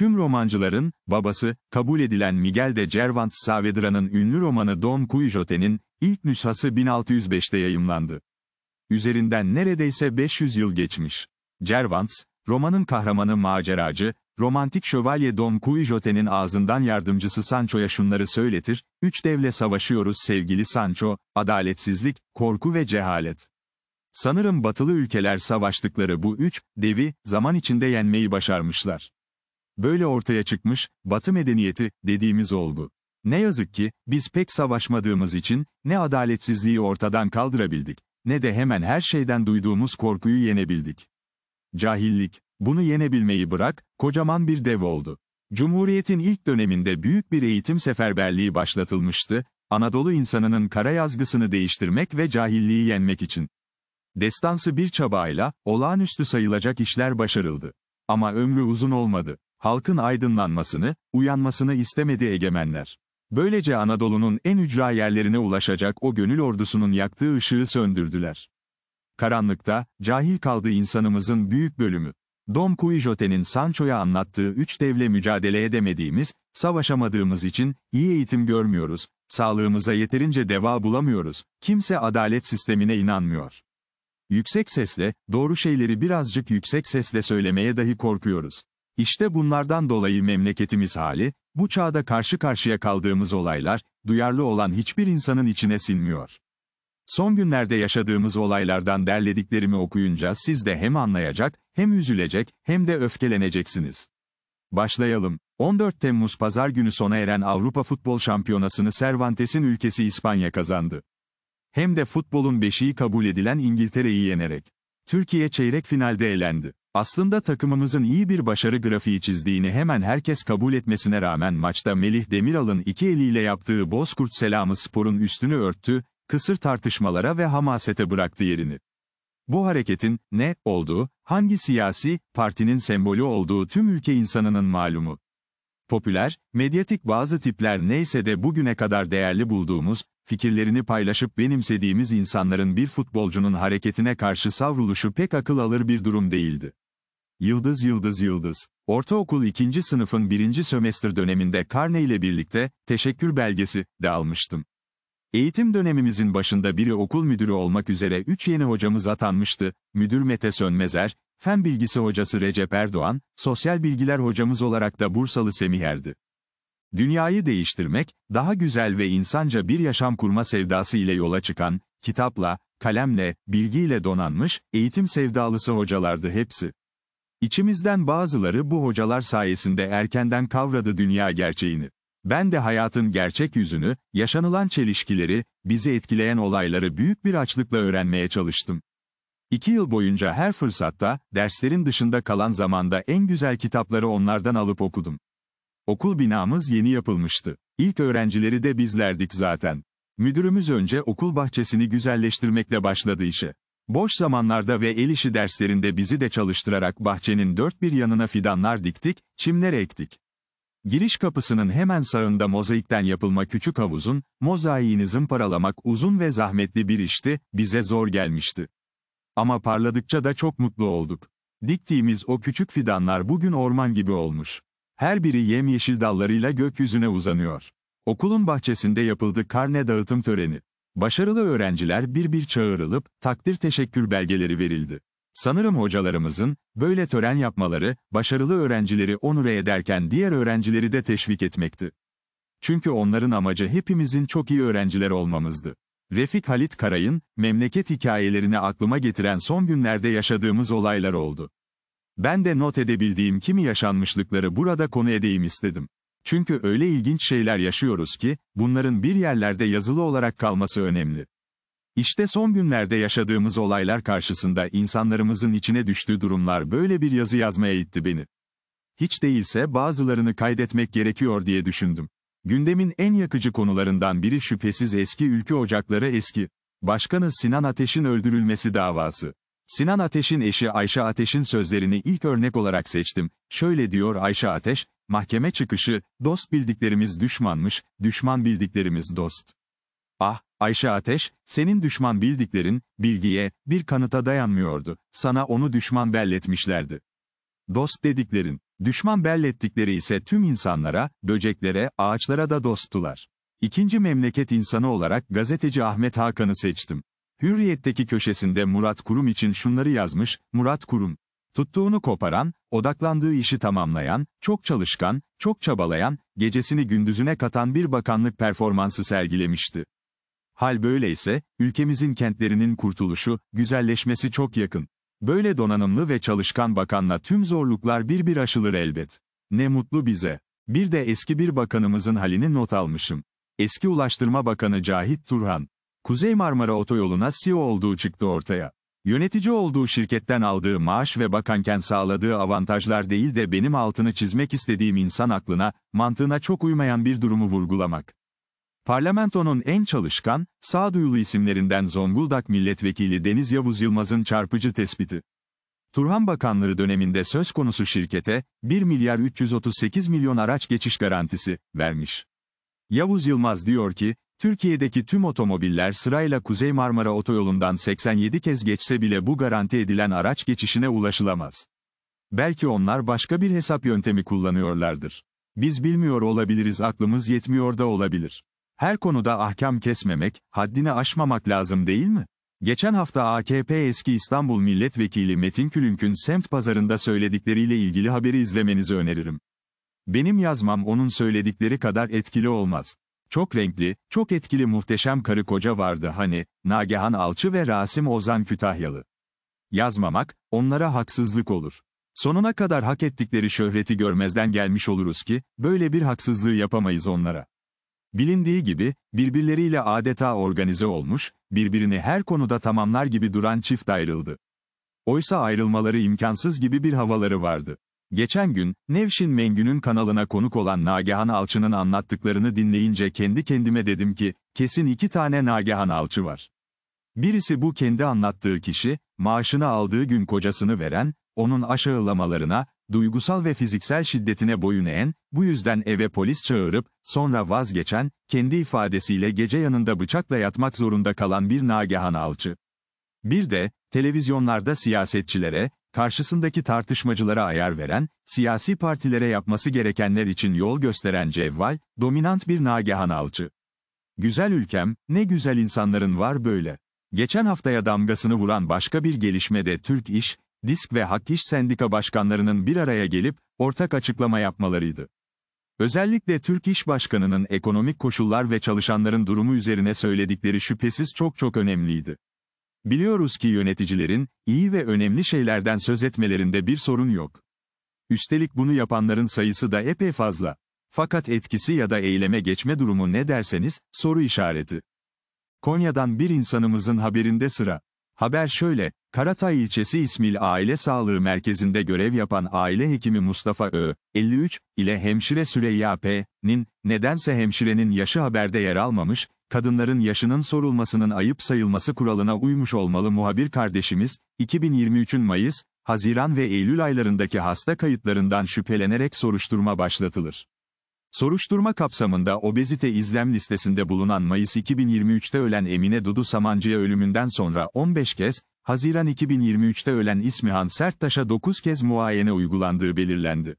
Tüm romancıların, babası, kabul edilen Miguel de Cervantes Saavedra'nın ünlü romanı Don Quixote'nin ilk nüshası 1605'te yayımlandı. Üzerinden neredeyse 500 yıl geçmiş. Cervantes, romanın kahramanı maceracı, romantik şövalye Don Quixote'nin ağzından yardımcısı Sancho'ya şunları söyletir, üç devle savaşıyoruz sevgili Sancho, adaletsizlik, korku ve cehalet. Sanırım batılı ülkeler savaştıkları bu üç, devi, zaman içinde yenmeyi başarmışlar. Böyle ortaya çıkmış, Batı medeniyeti dediğimiz olgu. Ne yazık ki, biz pek savaşmadığımız için, ne adaletsizliği ortadan kaldırabildik, ne de hemen her şeyden duyduğumuz korkuyu yenebildik. Cahillik, bunu yenebilmeyi bırak, kocaman bir dev oldu. Cumhuriyetin ilk döneminde büyük bir eğitim seferberliği başlatılmıştı, Anadolu insanının kara yazgısını değiştirmek ve cahilliği yenmek için. Destansı bir çabayla, olağanüstü sayılacak işler başarıldı. Ama ömrü uzun olmadı halkın aydınlanmasını, uyanmasını istemedi egemenler. Böylece Anadolu'nun en ücra yerlerine ulaşacak o gönül ordusunun yaktığı ışığı söndürdüler. Karanlıkta, cahil kaldığı insanımızın büyük bölümü, Dom Quixote'nin Sancho'ya anlattığı üç devle mücadele edemediğimiz, savaşamadığımız için iyi eğitim görmüyoruz, sağlığımıza yeterince deva bulamıyoruz, kimse adalet sistemine inanmıyor. Yüksek sesle, doğru şeyleri birazcık yüksek sesle söylemeye dahi korkuyoruz. İşte bunlardan dolayı memleketimiz hali, bu çağda karşı karşıya kaldığımız olaylar, duyarlı olan hiçbir insanın içine sinmiyor. Son günlerde yaşadığımız olaylardan derlediklerimi okuyunca siz de hem anlayacak, hem üzülecek, hem de öfkeleneceksiniz. Başlayalım. 14 Temmuz Pazar günü sona eren Avrupa Futbol Şampiyonası'nı Cervantes'in ülkesi İspanya kazandı. Hem de futbolun beşiği kabul edilen İngiltere'yi yenerek. Türkiye çeyrek finalde elendi. Aslında takımımızın iyi bir başarı grafiği çizdiğini hemen herkes kabul etmesine rağmen maçta Melih Demiral'ın iki eliyle yaptığı Bozkurt selamı sporun üstünü örttü, kısır tartışmalara ve hamasete bıraktı yerini. Bu hareketin ne olduğu, hangi siyasi partinin sembolü olduğu tüm ülke insanının malumu. Popüler, medyatik bazı tipler neyse de bugüne kadar değerli bulduğumuz, fikirlerini paylaşıp benimsediğimiz insanların bir futbolcunun hareketine karşı savruluşu pek akıl alır bir durum değildi. Yıldız Yıldız Yıldız, ortaokul 2. sınıfın 1. sömestr döneminde karne ile birlikte teşekkür belgesi de almıştım. Eğitim dönemimizin başında biri okul müdürü olmak üzere 3 yeni hocamız atanmıştı, müdür Mete Sönmezer, fen bilgisi hocası Recep Erdoğan, sosyal bilgiler hocamız olarak da Bursalı Semih Erdi. Dünyayı değiştirmek, daha güzel ve insanca bir yaşam kurma sevdası ile yola çıkan, kitapla, kalemle, bilgiyle donanmış, eğitim sevdalısı hocalardı hepsi. İçimizden bazıları bu hocalar sayesinde erkenden kavradı dünya gerçeğini. Ben de hayatın gerçek yüzünü, yaşanılan çelişkileri, bizi etkileyen olayları büyük bir açlıkla öğrenmeye çalıştım. İki yıl boyunca her fırsatta, derslerin dışında kalan zamanda en güzel kitapları onlardan alıp okudum. Okul binamız yeni yapılmıştı. İlk öğrencileri de bizlerdik zaten. Müdürümüz önce okul bahçesini güzelleştirmekle başladı işe. Boş zamanlarda ve el işi derslerinde bizi de çalıştırarak bahçenin dört bir yanına fidanlar diktik, çimler ektik. Giriş kapısının hemen sağında mozaikten yapılma küçük havuzun, mozaiğini zımparalamak uzun ve zahmetli bir işti, bize zor gelmişti. Ama parladıkça da çok mutlu olduk. Diktiğimiz o küçük fidanlar bugün orman gibi olmuş. Her biri yemyeşil dallarıyla gökyüzüne uzanıyor. Okulun bahçesinde yapıldı karne dağıtım töreni. Başarılı öğrenciler bir bir çağırılıp takdir teşekkür belgeleri verildi. Sanırım hocalarımızın böyle tören yapmaları başarılı öğrencileri onure ederken diğer öğrencileri de teşvik etmekti. Çünkü onların amacı hepimizin çok iyi öğrenciler olmamızdı. Refik Halit Karay'ın memleket hikayelerini aklıma getiren son günlerde yaşadığımız olaylar oldu. Ben de not edebildiğim kimi yaşanmışlıkları burada konu edeyim istedim. Çünkü öyle ilginç şeyler yaşıyoruz ki, bunların bir yerlerde yazılı olarak kalması önemli. İşte son günlerde yaşadığımız olaylar karşısında insanlarımızın içine düştüğü durumlar böyle bir yazı yazmaya itti beni. Hiç değilse bazılarını kaydetmek gerekiyor diye düşündüm. Gündemin en yakıcı konularından biri şüphesiz eski ülke ocakları eski. Başkanı Sinan Ateş'in öldürülmesi davası. Sinan Ateş'in eşi Ayşe Ateş'in sözlerini ilk örnek olarak seçtim. Şöyle diyor Ayşe Ateş, Mahkeme çıkışı, dost bildiklerimiz düşmanmış, düşman bildiklerimiz dost. Ah, Ayşe Ateş, senin düşman bildiklerin, bilgiye, bir kanıta dayanmıyordu, sana onu düşman belletmişlerdi. Dost dediklerin, düşman bellettikleri ise tüm insanlara, böceklere, ağaçlara da dosttular. İkinci memleket insanı olarak gazeteci Ahmet Hakan'ı seçtim. Hürriyet'teki köşesinde Murat Kurum için şunları yazmış, Murat Kurum, Tuttuğunu koparan, odaklandığı işi tamamlayan, çok çalışkan, çok çabalayan, gecesini gündüzüne katan bir bakanlık performansı sergilemişti. Hal böyleyse, ülkemizin kentlerinin kurtuluşu, güzelleşmesi çok yakın. Böyle donanımlı ve çalışkan bakanla tüm zorluklar bir bir aşılır elbet. Ne mutlu bize. Bir de eski bir bakanımızın halini not almışım. Eski Ulaştırma Bakanı Cahit Turhan. Kuzey Marmara Otoyolu'na CEO olduğu çıktı ortaya. Yönetici olduğu şirketten aldığı maaş ve bakanken sağladığı avantajlar değil de benim altını çizmek istediğim insan aklına, mantığına çok uymayan bir durumu vurgulamak. Parlamentonun en çalışkan, sağduyulu isimlerinden Zonguldak Milletvekili Deniz Yavuz Yılmaz'ın çarpıcı tespiti. Turhan Bakanlığı döneminde söz konusu şirkete 1 milyar 338 milyon araç geçiş garantisi vermiş. Yavuz Yılmaz diyor ki, Türkiye'deki tüm otomobiller sırayla Kuzey Marmara Otoyolu'ndan 87 kez geçse bile bu garanti edilen araç geçişine ulaşılamaz. Belki onlar başka bir hesap yöntemi kullanıyorlardır. Biz bilmiyor olabiliriz aklımız yetmiyor da olabilir. Her konuda ahkam kesmemek, haddini aşmamak lazım değil mi? Geçen hafta AKP eski İstanbul Milletvekili Metin Külünk'ün semt pazarında söyledikleriyle ilgili haberi izlemenizi öneririm. Benim yazmam onun söyledikleri kadar etkili olmaz. Çok renkli, çok etkili muhteşem karı koca vardı hani, Nagihan Alçı ve Rasim Ozan Kütahyalı. Yazmamak, onlara haksızlık olur. Sonuna kadar hak ettikleri şöhreti görmezden gelmiş oluruz ki, böyle bir haksızlığı yapamayız onlara. Bilindiği gibi, birbirleriyle adeta organize olmuş, birbirini her konuda tamamlar gibi duran çift ayrıldı. Oysa ayrılmaları imkansız gibi bir havaları vardı. Geçen gün, Nevşin Mengü'nün kanalına konuk olan Nagihan Alçı'nın anlattıklarını dinleyince kendi kendime dedim ki, kesin iki tane Nagihan Alçı var. Birisi bu kendi anlattığı kişi, maaşını aldığı gün kocasını veren, onun aşağılamalarına, duygusal ve fiziksel şiddetine boyun eğen, bu yüzden eve polis çağırıp, sonra vazgeçen, kendi ifadesiyle gece yanında bıçakla yatmak zorunda kalan bir Nagihan Alçı. Bir de, televizyonlarda siyasetçilere, karşısındaki tartışmacılara ayar veren, siyasi partilere yapması gerekenler için yol gösteren cevval, dominant bir Nagihan Alçı. Güzel ülkem, ne güzel insanların var böyle. Geçen haftaya damgasını vuran başka bir gelişmede Türk İş, Disk ve Hak İş Sendika Başkanlarının bir araya gelip, ortak açıklama yapmalarıydı. Özellikle Türk İş Başkanı'nın ekonomik koşullar ve çalışanların durumu üzerine söyledikleri şüphesiz çok çok önemliydi. Biliyoruz ki yöneticilerin iyi ve önemli şeylerden söz etmelerinde bir sorun yok. Üstelik bunu yapanların sayısı da epey fazla. Fakat etkisi ya da eyleme geçme durumu ne derseniz, soru işareti. Konya'dan bir insanımızın haberinde sıra. Haber şöyle, Karatay ilçesi İsmil Aile Sağlığı Merkezi'nde görev yapan aile hekimi Mustafa Ö, 53, ile hemşire Süreyya P. nin nedense hemşirenin yaşı haberde yer almamış, kadınların yaşının sorulmasının ayıp sayılması kuralına uymuş olmalı muhabir kardeşimiz, 2023'ün Mayıs, Haziran ve Eylül aylarındaki hasta kayıtlarından şüphelenerek soruşturma başlatılır. Soruşturma kapsamında obezite izlem listesinde bulunan Mayıs 2023'te ölen Emine Dudu Samancı'ya ölümünden sonra 15 kez, Haziran 2023'te ölen İsmihan Serttaş'a 9 kez muayene uygulandığı belirlendi.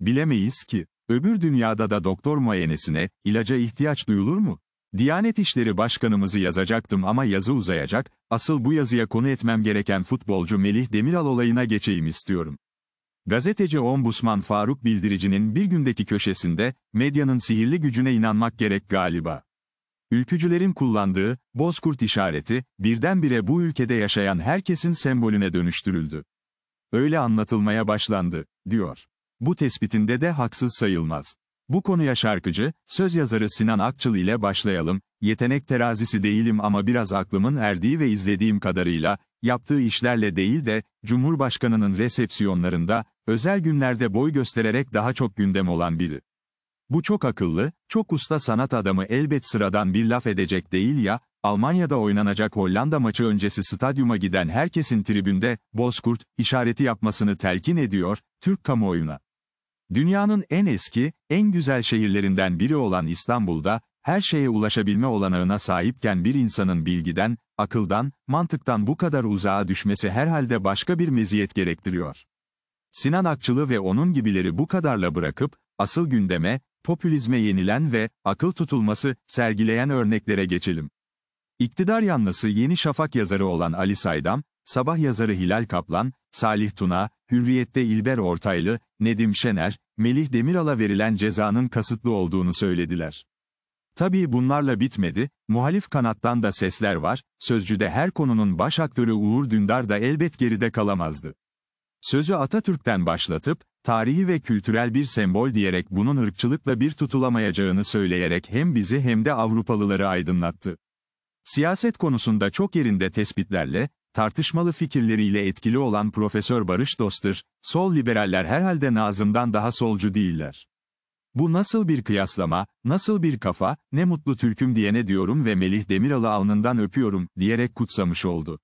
Bilemeyiz ki, öbür dünyada da doktor muayenesine, ilaca ihtiyaç duyulur mu? Diyanet İşleri Başkanımızı yazacaktım ama yazı uzayacak, asıl bu yazıya konu etmem gereken futbolcu Melih Demiral olayına geçeyim istiyorum. Gazeteci Ombusman Faruk Bildirici'nin bir gündeki köşesinde, medyanın sihirli gücüne inanmak gerek galiba. Ülkücülerin kullandığı, bozkurt işareti, birdenbire bu ülkede yaşayan herkesin sembolüne dönüştürüldü. Öyle anlatılmaya başlandı, diyor. Bu tespitinde de haksız sayılmaz. Bu konuya şarkıcı, söz yazarı Sinan Akçıl ile başlayalım, yetenek terazisi değilim ama biraz aklımın erdiği ve izlediğim kadarıyla, yaptığı işlerle değil de, Cumhurbaşkanının resepsiyonlarında, özel günlerde boy göstererek daha çok gündem olan biri. Bu çok akıllı, çok usta sanat adamı elbet sıradan bir laf edecek değil ya, Almanya'da oynanacak Hollanda maçı öncesi stadyuma giden herkesin tribünde, Bozkurt, işareti yapmasını telkin ediyor, Türk kamuoyuna. Dünyanın en eski, en güzel şehirlerinden biri olan İstanbul'da, her şeye ulaşabilme olanağına sahipken bir insanın bilgiden, akıldan, mantıktan bu kadar uzağa düşmesi herhalde başka bir meziyet gerektiriyor. Sinan Akçılı ve onun gibileri bu kadarla bırakıp, asıl gündeme, popülizme yenilen ve akıl tutulması sergileyen örneklere geçelim. İktidar yanlısı Yeni Şafak yazarı olan Ali Saydam, Sabah yazarı Hilal Kaplan, Salih Tuna, Hürriyet'te İlber Ortaylı, Nedim Şener, Melih Demiral'a verilen cezanın kasıtlı olduğunu söylediler. Tabii bunlarla bitmedi, muhalif kanattan da sesler var, sözcüde her konunun baş aktörü Uğur Dündar da elbet geride kalamazdı. Sözü Atatürk'ten başlatıp, tarihi ve kültürel bir sembol diyerek bunun ırkçılıkla bir tutulamayacağını söyleyerek hem bizi hem de Avrupalıları aydınlattı. Siyaset konusunda çok yerinde tespitlerle, Tartışmalı fikirleriyle etkili olan Profesör Barış Dostır, sol liberaller herhalde Nazım'dan daha solcu değiller. Bu nasıl bir kıyaslama, nasıl bir kafa, ne mutlu Türk'üm diyene diyorum ve Melih Demiral'ı alnından öpüyorum, diyerek kutsamış oldu.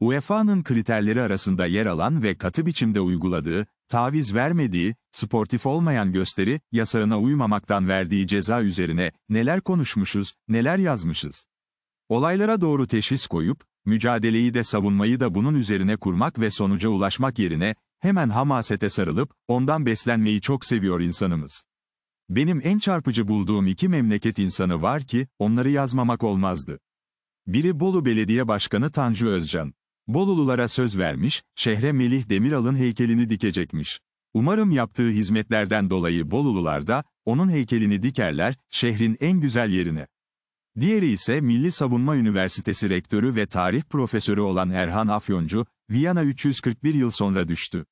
UEFA'nın kriterleri arasında yer alan ve katı biçimde uyguladığı, taviz vermediği, sportif olmayan gösteri, yasağına uymamaktan verdiği ceza üzerine, neler konuşmuşuz, neler yazmışız. Olaylara doğru teşhis koyup, mücadeleyi de savunmayı da bunun üzerine kurmak ve sonuca ulaşmak yerine, hemen hamasete sarılıp, ondan beslenmeyi çok seviyor insanımız. Benim en çarpıcı bulduğum iki memleket insanı var ki, onları yazmamak olmazdı. Biri Bolu Belediye Başkanı Tanju Özcan. Bolululara söz vermiş, şehre Melih Demiral'ın heykelini dikecekmiş. Umarım yaptığı hizmetlerden dolayı Bolulular da, onun heykelini dikerler, şehrin en güzel yerine. Diğeri ise Milli Savunma Üniversitesi Rektörü ve Tarih Profesörü olan Erhan Afyoncu, Viyana 341 yıl sonra düştü.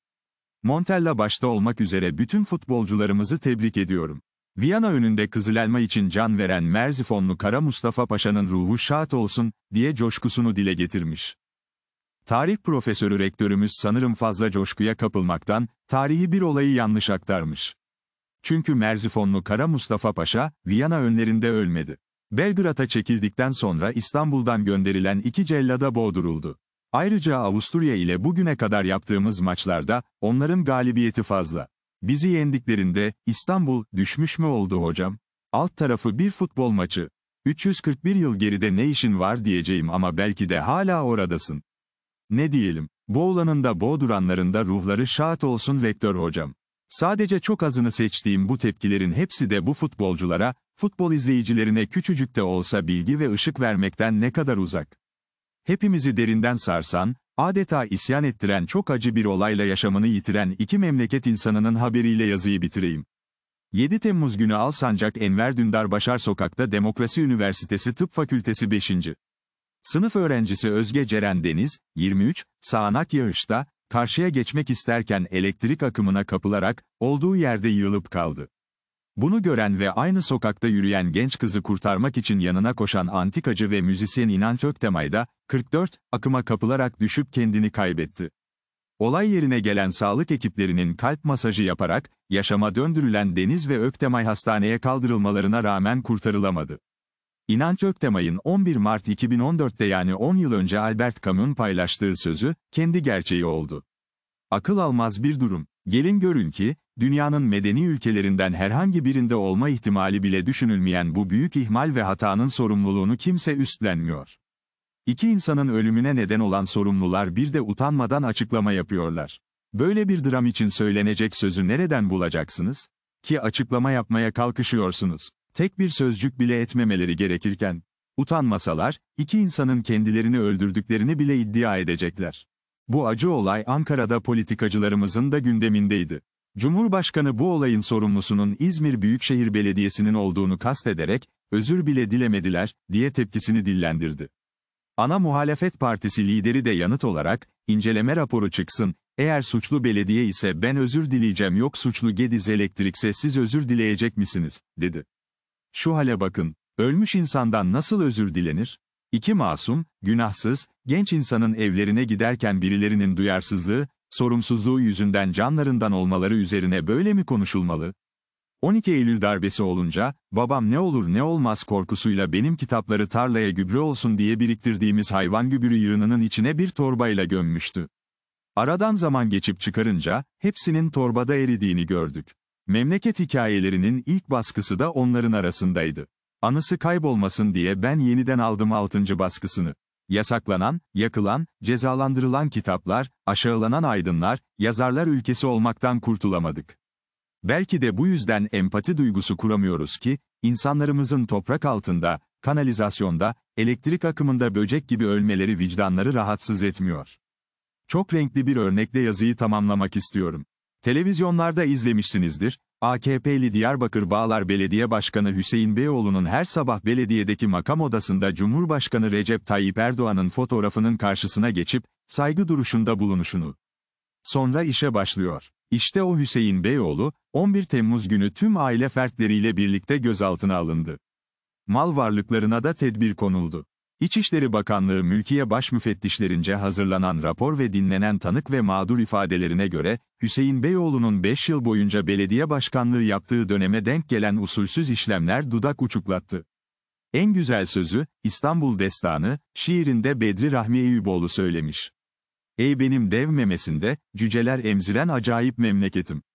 Montella başta olmak üzere bütün futbolcularımızı tebrik ediyorum. Viyana önünde Kızıl Elma için can veren Merzifonlu Kara Mustafa Paşa'nın ruhu şad olsun, diye coşkusunu dile getirmiş. Tarih profesörü rektörümüz sanırım fazla coşkuya kapılmaktan, tarihi bir olayı yanlış aktarmış. Çünkü Merzifonlu Kara Mustafa Paşa, Viyana önlerinde ölmedi. Belgrad'a çekildikten sonra İstanbul'dan gönderilen iki cellada boğduruldu. Ayrıca Avusturya ile bugüne kadar yaptığımız maçlarda, onların galibiyeti fazla. Bizi yendiklerinde, İstanbul, düşmüş mü oldu hocam? Alt tarafı bir futbol maçı. 341 yıl geride ne işin var diyeceğim ama belki de hala oradasın. Ne diyelim, boğulanın da boğduranların da ruhları şahat olsun rektör hocam. Sadece çok azını seçtiğim bu tepkilerin hepsi de bu futbolculara, futbol izleyicilerine küçücük de olsa bilgi ve ışık vermekten ne kadar uzak. Hepimizi derinden sarsan, adeta isyan ettiren çok acı bir olayla yaşamını yitiren iki memleket insanının haberiyle yazıyı bitireyim. 7 Temmuz günü Alsancak Enver Dündar Başar Sokak'ta Demokrasi Üniversitesi Tıp Fakültesi 5. Sınıf öğrencisi Özge Ceren Deniz, 23, sağanak yağışta, karşıya geçmek isterken elektrik akımına kapılarak, olduğu yerde yığılıp kaldı. Bunu gören ve aynı sokakta yürüyen genç kızı kurtarmak için yanına koşan antikacı ve müzisyen İnanç Öktemay da, 44, akıma kapılarak düşüp kendini kaybetti. Olay yerine gelen sağlık ekiplerinin kalp masajı yaparak, yaşama döndürülen Deniz ve Öktemay hastaneye kaldırılmalarına rağmen kurtarılamadı. İnanç Öktemay'ın 11 Mart 2014'te yani 10 yıl önce Albert Camus'un paylaştığı sözü, kendi gerçeği oldu. Akıl almaz bir durum. Gelin görün ki, dünyanın medeni ülkelerinden herhangi birinde olma ihtimali bile düşünülmeyen bu büyük ihmal ve hatanın sorumluluğunu kimse üstlenmiyor. İki insanın ölümüne neden olan sorumlular bir de utanmadan açıklama yapıyorlar. Böyle bir dram için söylenecek sözü nereden bulacaksınız? Ki açıklama yapmaya kalkışıyorsunuz. Tek bir sözcük bile etmemeleri gerekirken, utanmasalar, iki insanın kendilerini öldürdüklerini bile iddia edecekler. Bu acı olay Ankara'da politikacılarımızın da gündemindeydi. Cumhurbaşkanı bu olayın sorumlusunun İzmir Büyükşehir Belediyesi'nin olduğunu kastederek, özür bile dilemediler, diye tepkisini dillendirdi. Ana muhalefet partisi lideri de yanıt olarak, inceleme raporu çıksın, eğer suçlu belediye ise ben özür dileyeceğim yok suçlu Gediz Elektrikse siz özür dileyecek misiniz, dedi. Şu hale bakın, ölmüş insandan nasıl özür dilenir? İki masum, günahsız, genç insanın evlerine giderken birilerinin duyarsızlığı, sorumsuzluğu yüzünden canlarından olmaları üzerine böyle mi konuşulmalı? 12 Eylül darbesi olunca, babam ne olur ne olmaz korkusuyla benim kitapları tarlaya gübre olsun diye biriktirdiğimiz hayvan gübürü yığınının içine bir torbayla gömmüştü. Aradan zaman geçip çıkarınca, hepsinin torbada eridiğini gördük. Memleket hikayelerinin ilk baskısı da onların arasındaydı. Anısı kaybolmasın diye ben yeniden aldım 6. baskısını yasaklanan, yakılan, cezalandırılan kitaplar, aşağılanan aydınlar, yazarlar ülkesi olmaktan kurtulamadık. Belki de bu yüzden empati duygusu kuramıyoruz ki, insanlarımızın toprak altında, kanalizasyonda, elektrik akımında böcek gibi ölmeleri vicdanları rahatsız etmiyor. Çok renkli bir örnekle yazıyı tamamlamak istiyorum. Televizyonlarda izlemişsinizdir, AKP'li Diyarbakır Bağlar Belediye Başkanı Hüseyin Beyoğlu'nun her sabah belediyedeki makam odasında Cumhurbaşkanı Recep Tayyip Erdoğan'ın fotoğrafının karşısına geçip, saygı duruşunda bulunuşunu. Sonra işe başlıyor. İşte o Hüseyin Beyoğlu, 11 Temmuz günü tüm aile fertleriyle birlikte gözaltına alındı. Mal varlıklarına da tedbir konuldu. İçişleri Bakanlığı mülkiye başmüfettişlerince hazırlanan rapor ve dinlenen tanık ve mağdur ifadelerine göre, Hüseyin Beyoğlu'nun 5 yıl boyunca belediye başkanlığı yaptığı döneme denk gelen usulsüz işlemler dudak uçuklattı. En güzel sözü, İstanbul Destanı, şiirinde Bedri Rahmi Eyüboğlu söylemiş. Ey benim dev memesinde, cüceler emziren acayip memleketim.